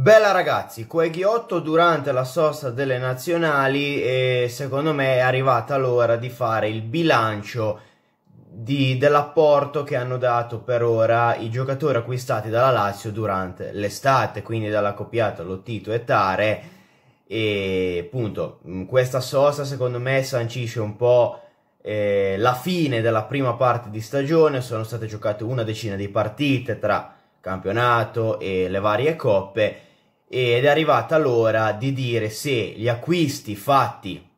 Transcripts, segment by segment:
Bella ragazzi, Coeghiotto durante la sosta delle nazionali eh, secondo me è arrivata l'ora di fare il bilancio dell'apporto che hanno dato per ora i giocatori acquistati dalla Lazio durante l'estate, quindi dalla copiata Lottito e Tare e appunto questa sosta secondo me sancisce un po' eh, la fine della prima parte di stagione, sono state giocate una decina di partite tra campionato e le varie coppe ed è arrivata l'ora di dire se gli acquisti fatti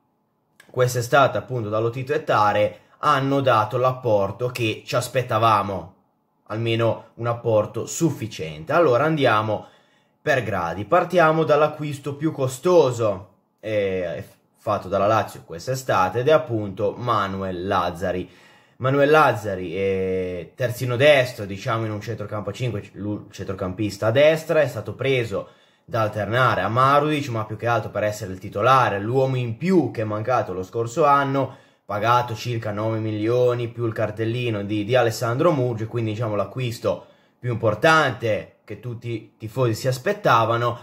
quest'estate appunto dallo Tito e hanno dato l'apporto che ci aspettavamo, almeno un apporto sufficiente. Allora andiamo per gradi, partiamo dall'acquisto più costoso eh, fatto dalla Lazio quest'estate ed è appunto Manuel Lazzari. Manuel Lazzari è terzino destro, diciamo in un centrocampo 5, centrocampista a destra, è stato preso da alternare a Marudic, ma più che altro per essere il titolare, l'uomo in più che è mancato lo scorso anno, pagato circa 9 milioni più il cartellino di, di Alessandro Murgi, quindi diciamo l'acquisto più importante che tutti i tifosi si aspettavano.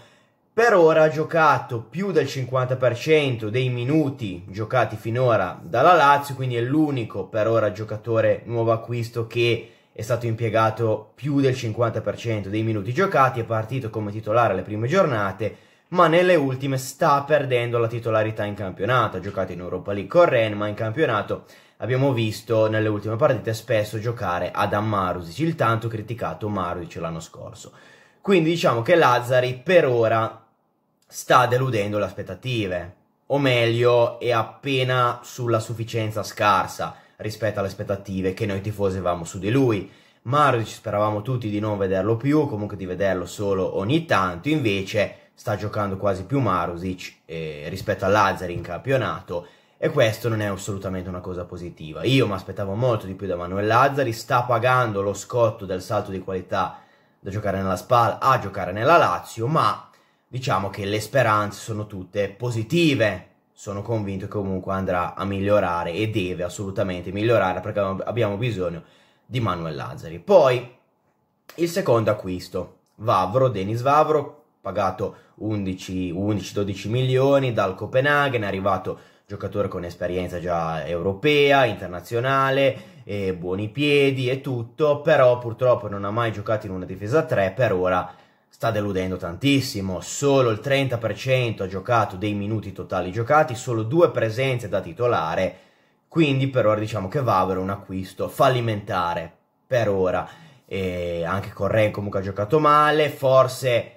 Per ora ha giocato più del 50% dei minuti giocati finora dalla Lazio, quindi è l'unico per ora giocatore nuovo acquisto che è stato impiegato più del 50% dei minuti giocati, è partito come titolare alle prime giornate, ma nelle ultime sta perdendo la titolarità in campionato, ha giocato in Europa League con Ren, ma in campionato abbiamo visto nelle ultime partite spesso giocare Adam Marusic, il tanto criticato Marusic l'anno scorso. Quindi diciamo che Lazzari per ora sta deludendo le aspettative, o meglio è appena sulla sufficienza scarsa rispetto alle aspettative che noi tifosi avevamo su di lui. Marudic speravamo tutti di non vederlo più, comunque di vederlo solo ogni tanto, invece sta giocando quasi più Marusic eh, rispetto a Lazzari in campionato e questo non è assolutamente una cosa positiva. Io mi aspettavo molto di più da Manuel Lazzari, sta pagando lo scotto del salto di qualità da giocare nella SPAL a giocare nella Lazio, ma diciamo che le speranze sono tutte positive sono convinto che comunque andrà a migliorare e deve assolutamente migliorare perché abbiamo bisogno di Manuel Lazzari. Poi il secondo acquisto, Vavro, Denis Vavro, pagato 11-12 milioni dal Copenaghen, è arrivato giocatore con esperienza già europea, internazionale, buoni piedi e tutto, però purtroppo non ha mai giocato in una difesa 3 per ora sta deludendo tantissimo, solo il 30% ha giocato dei minuti totali giocati, solo due presenze da titolare, quindi per ora diciamo che Vavro è un acquisto fallimentare per ora, e anche Correa comunque ha giocato male, forse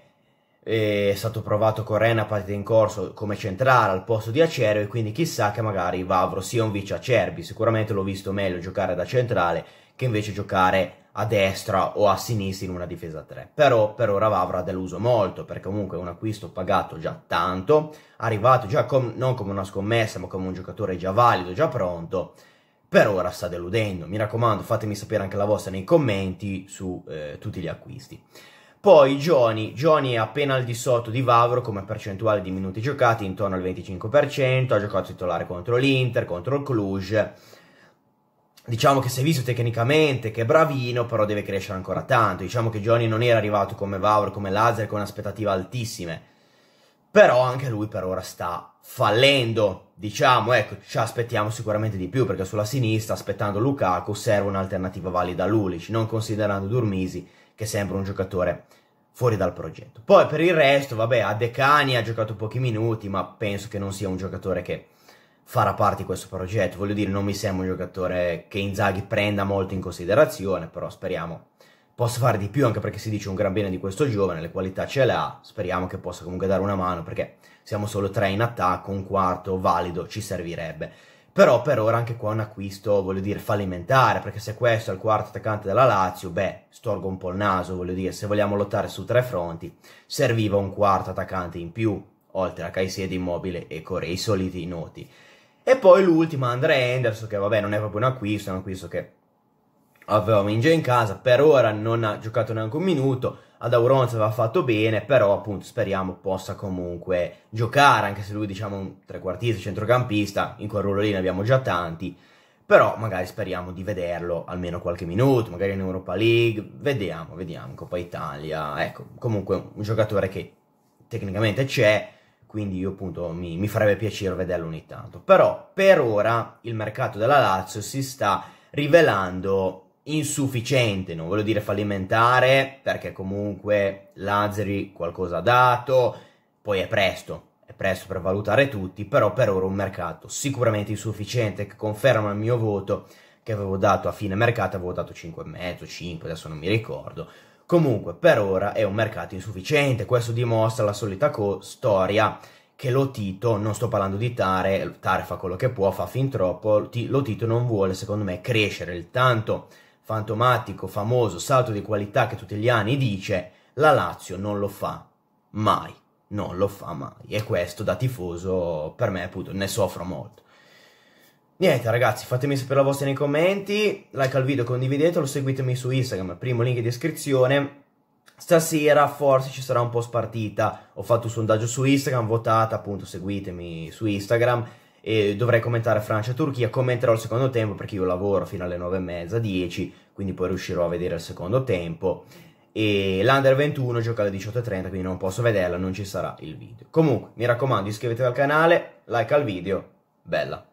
è stato provato Correna a partita in corso come centrale al posto di Acerbi, quindi chissà che magari Vavro sia un vice Acerbi, sicuramente l'ho visto meglio giocare da centrale che invece giocare a destra o a sinistra in una difesa 3. Però per ora Vavro ha deluso molto, perché comunque è un acquisto pagato già tanto, arrivato già com- non come una scommessa, ma come un giocatore già valido, già pronto, per ora sta deludendo. Mi raccomando, fatemi sapere anche la vostra nei commenti su eh, tutti gli acquisti. Poi Johnny, Johnny è appena al di sotto di Vavro come percentuale di minuti giocati, intorno al 25%, ha giocato titolare contro l'Inter, contro il Cluj. Diciamo che si è visto tecnicamente che è bravino, però deve crescere ancora tanto. Diciamo che Johnny non era arrivato come Vavro, come Lazar, con aspettative altissime. Però anche lui per ora sta fallendo, diciamo, ecco, ci aspettiamo sicuramente di più, perché sulla sinistra, aspettando Lukaku, serve un'alternativa valida a Lulic, non considerando Durmisi, che sembra un giocatore fuori dal progetto. Poi per il resto, vabbè, a Decani ha giocato pochi minuti, ma penso che non sia un giocatore che farà parte di questo progetto. Voglio dire, non mi sembra un giocatore che Inzaghi prenda molto in considerazione, però speriamo possa fare di più, anche perché si dice un gran bene di questo giovane, le qualità ce le ha, speriamo che possa comunque dare una mano, perché siamo solo tre in attacco, un quarto valido ci servirebbe. Però per ora anche qua un acquisto, voglio dire, fallimentare, perché se questo è il quarto attaccante della Lazio, beh, storgo un po' il naso, voglio dire, se vogliamo lottare su tre fronti, serviva un quarto attaccante in più, oltre a Caicedo Immobile e Corea, i soliti noti. E poi l'ultimo, Andre Henderson, che vabbè non è proprio un acquisto, è un acquisto che avevamo in già in casa, per ora non ha giocato neanche un minuto, ad Auronzo va fatto bene, però appunto speriamo possa comunque giocare, anche se lui diciamo un trequartista, centrocampista, in quel ruolo lì ne abbiamo già tanti, però magari speriamo di vederlo almeno qualche minuto, magari in Europa League, vediamo, vediamo, Coppa Italia, ecco, comunque un giocatore che tecnicamente c'è, quindi io appunto mi, mi farebbe piacere vederlo ogni tanto, però per ora il mercato della Lazio si sta rivelando insufficiente, non voglio dire fallimentare, perché comunque Lazzari qualcosa ha dato, poi è presto, è presto per valutare tutti, però per ora un mercato sicuramente insufficiente che conferma il mio voto che avevo dato a fine mercato, avevo dato 5,5, 5, adesso non mi ricordo. Comunque, per ora è un mercato insufficiente, questo dimostra la solita co- storia che lo Tito, non sto parlando di Tare, Tare fa quello che può, fa fin troppo, lo Tito non vuole, secondo me, crescere il tanto fantomatico, famoso salto di qualità che tutti gli anni dice, la Lazio non lo fa mai, non lo fa mai. E questo da tifoso per me appunto ne soffro molto. Niente ragazzi, fatemi sapere la vostra nei commenti, like al video, condividetelo, seguitemi su Instagram, primo link in descrizione. Stasera forse ci sarà un po' spartita, ho fatto un sondaggio su Instagram, votate appunto, seguitemi su Instagram e dovrei commentare Francia-Turchia, commenterò il secondo tempo perché io lavoro fino alle 9 9.30, 10, quindi poi riuscirò a vedere il secondo tempo e l'Under 21 gioca alle 18.30 quindi non posso vederla, non ci sarà il video. Comunque mi raccomando iscrivetevi al canale, like al video, bella!